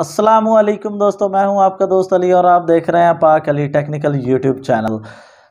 असलम दोस्तों मैं हूं आपका दोस्त अली और आप देख रहे हैं पाक अली टेक्निकल यूट्यूब चैनल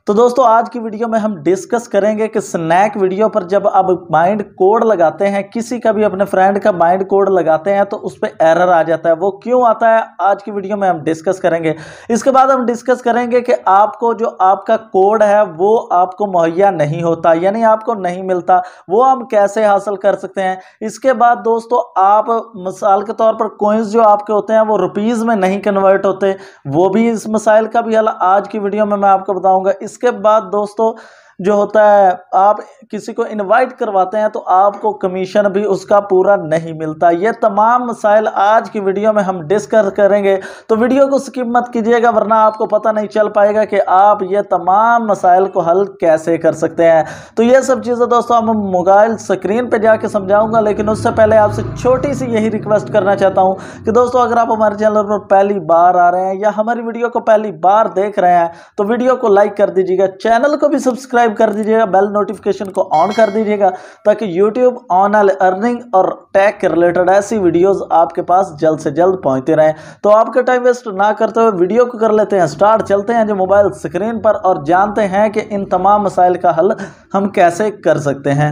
तो दोस्तों आज की वीडियो में हम डिस्कस करेंगे कि स्नैक वीडियो पर जब आप माइंड कोड लगाते हैं किसी का भी अपने फ्रेंड का माइंड कोड लगाते हैं तो उस पर एरर आ जाता है वो क्यों आता है आज की वीडियो में हम डिस्कस करेंगे इसके बाद हम डिस्कस करेंगे कि आपको जो आपका कोड है वो आपको मुहैया नहीं होता यानी आपको नहीं मिलता वो हम कैसे हासिल कर सकते हैं इसके बाद दोस्तों आप मिसाल के तौर पर कोइंस जो आपके होते हैं वो रुपीज़ में नहीं कन्वर्ट होते वो भी इस मिसाइल का भी हल आज की वीडियो में मैं आपको बताऊँगा इस इसके बाद दोस्तों जो होता है आप किसी को इनवाइट करवाते हैं तो आपको कमीशन भी उसका पूरा नहीं मिलता ये तमाम मसाइल आज की वीडियो में हम डिस्कस करेंगे तो वीडियो को स्किप मत कीजिएगा वरना आपको पता नहीं चल पाएगा कि आप ये तमाम मसाइल को हल कैसे कर सकते हैं तो ये सब चीज़ें दोस्तों हम मोबाइल स्क्रीन पर जाके समझाऊँगा लेकिन उससे पहले आपसे छोटी सी यही रिक्वेस्ट करना चाहता हूँ कि दोस्तों अगर आप हमारे चैनल पर पहली बार आ रहे हैं या हमारी वीडियो को पहली बार देख रहे हैं तो वीडियो को लाइक कर दीजिएगा चैनल को भी सब्सक्राइब सब्सक्राइब कर दीजिएगा बेल नोटिफिकेशन को ऑन कर दीजिएगा ताकि यूट्यूब ऑन ऑल अर्निंग और टैग के रिलेटेड ऐसी वीडियोज़ आपके पास जल्द से जल्द पहुंचते रहे तो आपका टाइम वेस्ट ना करते हुए वीडियो को कर लेते हैं स्टार्ट चलते हैं जो मोबाइल स्क्रीन पर और जानते हैं कि इन तमाम मसाइल का हल हम कैसे कर सकते हैं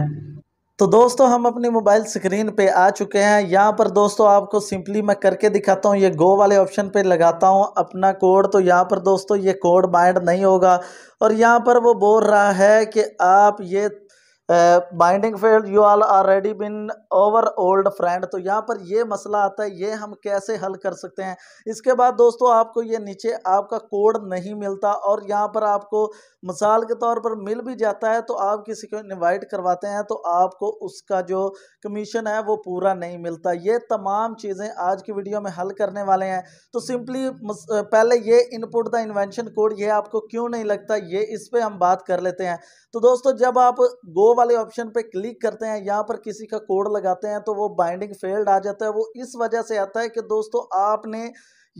तो दोस्तों हम अपने मोबाइल स्क्रीन पे आ चुके हैं यहाँ पर दोस्तों आपको सिंपली मैं करके दिखाता हूँ ये गो वाले ऑप्शन पे लगाता हूँ अपना कोड तो यहाँ पर दोस्तों ये कोड बाइंड नहीं होगा और यहाँ पर वो बोल रहा है कि आप ये binding failed you all already been over old friend तो यहाँ पर ये मसला आता है ये हम कैसे हल कर सकते हैं इसके बाद दोस्तों आपको ये नीचे आपका कोड नहीं मिलता और यहाँ पर आपको मिसाल के तौर पर मिल भी जाता है तो आप किसी को इनवाइट करवाते हैं तो आपको उसका जो कमीशन है वो पूरा नहीं मिलता ये तमाम चीज़ें आज की वीडियो में हल करने वाले हैं तो सिंपली पहले ये इनपुट द इन्वेंशन कोड ये आपको क्यों नहीं लगता ये इस पर हम बात कर लेते हैं तो दोस्तों जब आप गो वाले ऑप्शन पर क्लिक करते हैं यहाँ पर किसी का कोड लगाते हैं तो वो बाइंडिंग फेल्ड आ जाता है वो इस वजह से आता है कि दोस्तों आपने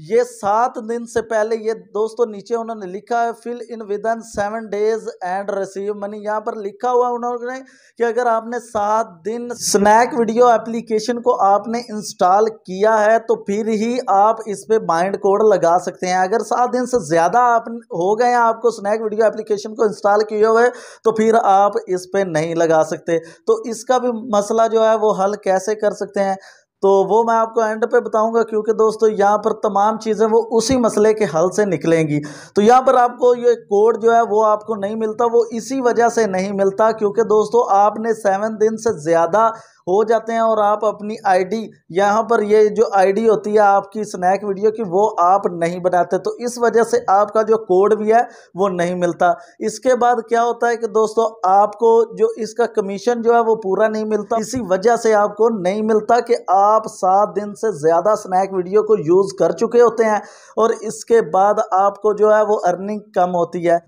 ये सात दिन से पहले ये दोस्तों नीचे उन्होंने लिखा है fill in within seven days and receive money यहाँ पर लिखा हुआ उन्होंने कि अगर आपने सात दिन स्नैक वीडियो एप्लीकेशन को आपने इंस्टॉल किया है तो फिर ही आप इस पर माइंड कोड लगा सकते हैं अगर सात दिन से ज़्यादा आप हो गए हैं आपको स्नैक वीडियो एप्लीकेशन को इंस्टॉल किए हुए तो फिर आप इस पर नहीं लगा सकते तो इसका भी मसला जो है वो हल कैसे कर सकते हैं तो वो मैं आपको एंड पे बताऊंगा क्योंकि दोस्तों यहाँ पर तमाम चीज़ें वो उसी मसले के हल से निकलेंगी तो यहाँ पर आपको ये कोड जो है वो आपको नहीं मिलता वो इसी वजह से नहीं मिलता क्योंकि दोस्तों आपने सेवन दिन से ज़्यादा हो जाते हैं और आप अपनी आईडी यहाँ पर ये जो आईडी होती है आपकी स्नैक वीडियो की वो आप नहीं बनाते तो इस वजह से आपका जो कोड भी है वो नहीं मिलता इसके बाद क्या होता है कि दोस्तों आपको जो इसका कमीशन जो है वो पूरा नहीं मिलता इसी वजह से आपको नहीं मिलता कि आप आप सात दिन से ज़्यादा स्नैक वीडियो को यूज़ कर चुके होते हैं और इसके बाद आपको जो है वो अर्निंग कम होती है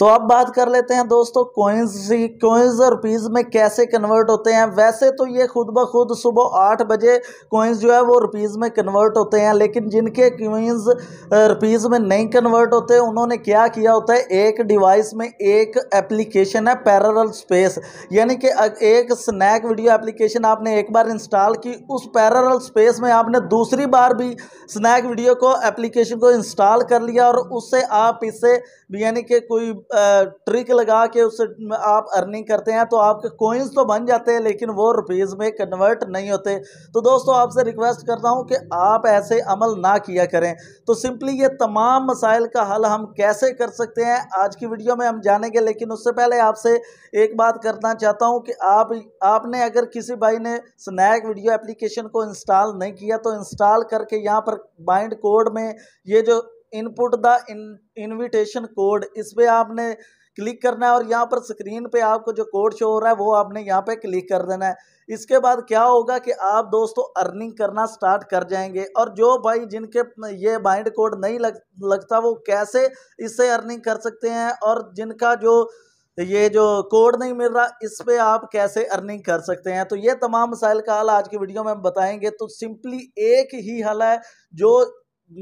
तो अब बात कर लेते हैं दोस्तों कोइंस की कोइंस और रुपीज़ में कैसे कन्वर्ट होते हैं वैसे तो ये खुद ब खुद सुबह आठ बजे कोइंस जो है वो रुपीज़ में कन्वर्ट होते हैं लेकिन जिनके कोइंस रुपीज़ में नहीं कन्वर्ट होते उन्होंने क्या किया होता है एक डिवाइस में एक एप्लीकेशन है पैरल स्पेस यानी कि एक स्नैक वीडियो एप्लीकेशन आपने एक बार इंस्टॉल की उस पैरल स्पेस में आपने दूसरी बार भी स्नैक वीडियो को एप्लीकेशन को इंस्टॉल कर लिया और उससे आप इसे यानी कि कोई ट्रिक लगा के उस आप अर्निंग करते हैं तो आपके कोइंस तो बन जाते हैं लेकिन वो रुपीज़ में कन्वर्ट नहीं होते तो दोस्तों आपसे रिक्वेस्ट करता हूँ कि आप ऐसे अमल ना किया करें तो सिंपली ये तमाम मसाइल का हल हम कैसे कर सकते हैं आज की वीडियो में हम जानेंगे लेकिन उससे पहले आपसे एक बात करना चाहता हूँ कि आप आपने अगर किसी भाई ने स्नैक वीडियो एप्लीकेशन को इंस्टॉल नहीं किया तो इंस्टॉल करके यहाँ पर बाइंड कोड में ये जो इनपुट द इनविटेशन कोड इस पर आपने क्लिक करना है और यहाँ पर स्क्रीन पे आपको जो कोड शो हो रहा है वो आपने यहाँ पे क्लिक कर देना है इसके बाद क्या होगा कि आप दोस्तों अर्निंग करना स्टार्ट कर जाएंगे और जो भाई जिनके ये बाइंड कोड नहीं लग लगता वो कैसे इससे अर्निंग कर सकते हैं और जिनका जो ये जो कोड नहीं मिल रहा इस पर आप कैसे अर्निंग कर सकते हैं तो ये तमाम मसाइल का हल आज की वीडियो में हम बताएंगे तो सिंपली एक ही हल है जो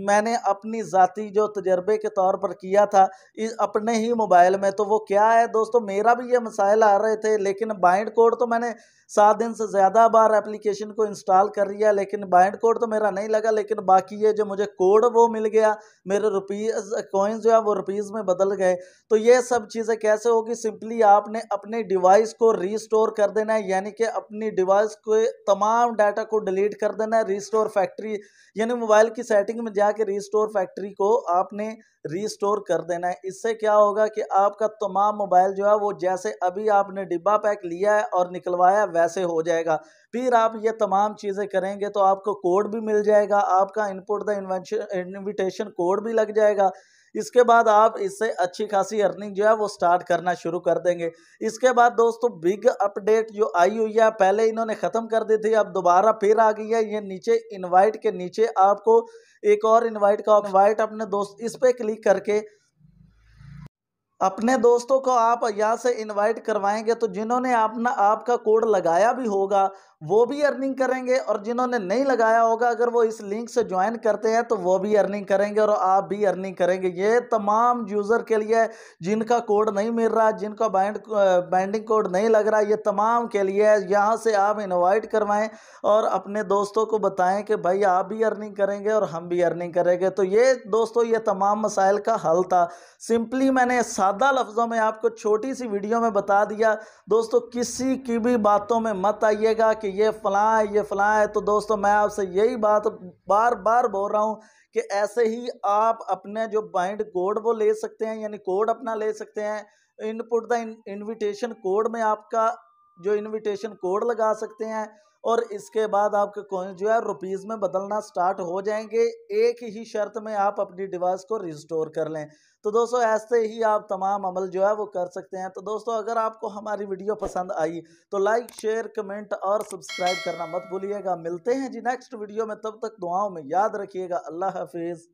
मैंने अपनी ज़ाती जो तजर्बे के तौर पर किया था इस अपने ही मोबाइल में तो वो क्या है दोस्तों मेरा भी ये मसाइल आ रहे थे लेकिन बाइंड कोड तो मैंने सात दिन से ज़्यादा बार एप्लीकेशन को इंस्टॉल कर लिया लेकिन बाइंड कोड तो मेरा नहीं लगा लेकिन बाकी ये जो मुझे कोड वो मिल गया मेरे रुपीज़ कोइंस जो है वो रुपीज़ में बदल गए तो ये सब चीज़ें कैसे होगी सिंपली आपने अपने डिवाइस को रीस्टोर कर देना है यानी कि अपनी डिवाइस के तमाम डाटा को डिलीट कर देना है रीस्टोर फैक्ट्री यानी मोबाइल की सेटिंग में जाके रिस्टोर फैक्ट्री को आपने रिस्टोर कर देना है इससे क्या होगा कि आपका तमाम मोबाइल जो है वो जैसे अभी आपने डिब्बा पैक लिया है और निकलवाया वैसे हो जाएगा फिर आप ये तमाम चीज़ें करेंगे तो आपको कोड भी मिल जाएगा आपका input the invention invitation code भी लग जाएगा इसके बाद आप इससे अच्छी खासी अर्निंग जो है वो स्टार्ट करना शुरू कर देंगे इसके बाद दोस्तों बिग अपडेट जो आई हुई है पहले इन्होंने ख़त्म कर दी थी अब दोबारा फिर आ गई है ये नीचे इन्वाइट के नीचे आपको एक और इन्वाइट का इन्वाइट अपने दोस्त इस पर क्लिक करके अपने दोस्तों को आप यहाँ से इनवाइट करवाएंगे तो जिन्होंने अपना आपका कोड लगाया भी होगा वो भी अर्निंग करेंगे और जिन्होंने नहीं लगाया होगा अगर वो इस लिंक से ज्वाइन करते हैं तो वो भी अर्निंग करेंगे और आप भी अर्निंग करेंगे ये तमाम यूज़र के लिए जिनका कोड नहीं मिल रहा जिनका बाइंड बाइंडिंग कोड नहीं लग रहा ये तमाम के लिए यहाँ से आप इन्वाइट करवाएँ और अपने दोस्तों को बताएं कि भाई आप भी अर्निंग करेंगे और हम भी अर्निंग करेंगे तो ये दोस्तों ये तमाम मसाइल का हल था सिंपली मैंने सादा लफ्ज़ों में आपको छोटी सी वीडियो में बता दिया दोस्तों किसी की भी बातों में मत आइएगा कि ये फ़लाँ है ये फ़लाँ है तो दोस्तों मैं आपसे यही बात बार बार बोल रहा हूँ कि ऐसे ही आप अपने जो बाइंड कोड वो ले सकते हैं यानी कोड अपना ले सकते हैं इनपुट द इन्विटेशन कोड में आपका जो इनविटेशन कोड लगा सकते हैं और इसके बाद आपके कॉइन्स जो है रुपीज़ में बदलना स्टार्ट हो जाएंगे एक ही शर्त में आप अपनी डिवाइस को रिस्टोर कर लें तो दोस्तों ऐसे ही आप तमाम अमल जो है वो कर सकते हैं तो दोस्तों अगर आपको हमारी वीडियो पसंद आई तो लाइक शेयर कमेंट और सब्सक्राइब करना मत भूलिएगा मिलते हैं जी नेक्स्ट वीडियो में तब तक दुआओं में याद रखिएगा अल्लाह हाफिज़